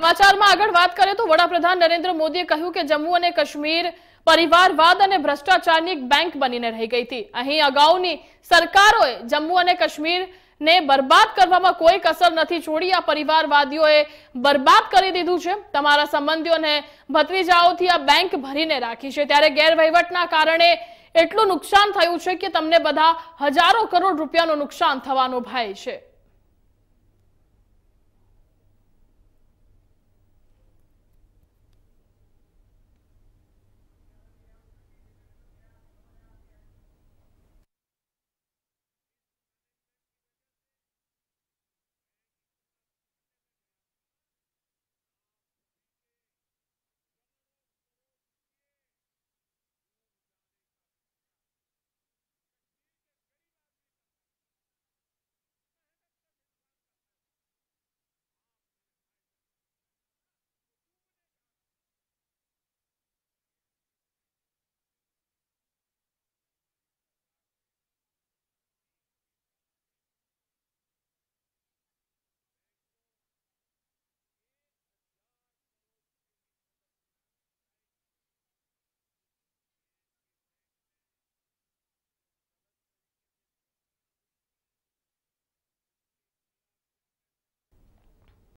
સમાચારમાં આગળ વાત કરીએ તો વડાપ્રધાન નરેન્દ્ર મોદીએ કહ્યું કે જમ્મુ અને કાશ્મીર પરિવારવાદ અને ભ્રષ્ટાચારની એક બેંક બનીને રહી ગઈ હતી અહીં અગાઉની સરકારોએ જમ્મુ અને કાશ્મીર ને બરબાદ કરવામાં કોઈ કસર નથી છોડી આ પરિવારવાદીઓએ બરબાદ કરી દીધું છે તમારા સંબંધીઓને ભત્રીજાઓથી આ બેંક ભરીને રાખી છે ત્યારે ગેરવહીવટના કારણે એટલું નુકસાન થયું છે કે તમને બધા હજારો કરોડ રૂપિયાનું નુકસાન થવાનો ભય છે